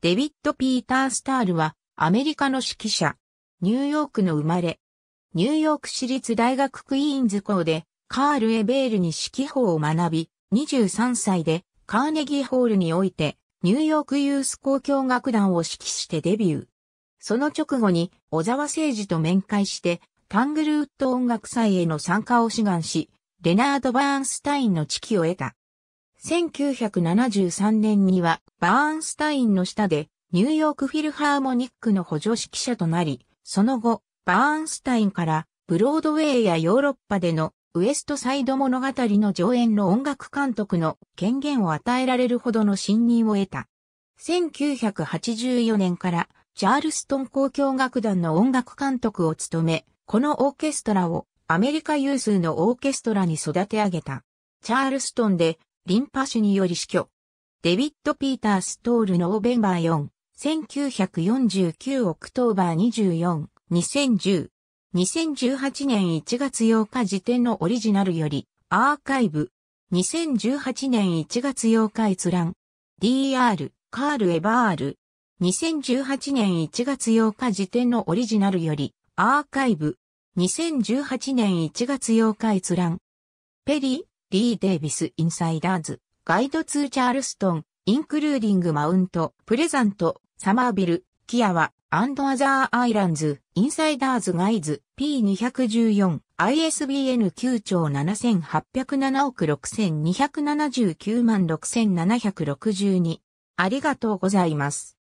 デビッド・ピーター・スタールは、アメリカの指揮者。ニューヨークの生まれ。ニューヨーク市立大学クイーンズ校で、カール・エベールに指揮法を学び、23歳で、カーネギーホールにおいて、ニューヨークユース交響楽団を指揮してデビュー。その直後に、小沢誠二と面会して、タングルウッド音楽祭への参加を志願し、レナード・バーンスタインの指揮を得た。1973年にはバーンスタインの下でニューヨークフィルハーモニックの補助指揮者となり、その後、バーンスタインからブロードウェイやヨーロッパでのウエストサイド物語の上演の音楽監督の権限を与えられるほどの信任を得た。1984年からチャールストン交響楽団の音楽監督を務め、このオーケストラをアメリカ有数のオーケストラに育て上げた。チャールストンでリンパ腫により死去。デビッド・ピータース・トール・ノーベンバー4、1949オクトーバー24、2010。2018年1月8日時点のオリジナルより、アーカイブ。2018年1月8日閲覧。DR、カール・エバール。2018年1月8日時点のオリジナルより、アーカイブ。2018年1月8日閲覧。ペリ、ーリー・デイビス・インサイダーズ、ガイド・ツー・チャールストン、インクルーディング・マウント、プレザント、サマービル、キアワ、アンド・アザー・アイランズ、インサイダーズ・ガイズ、P214、ISBN 9兆7807億6279万6762。ありがとうございます。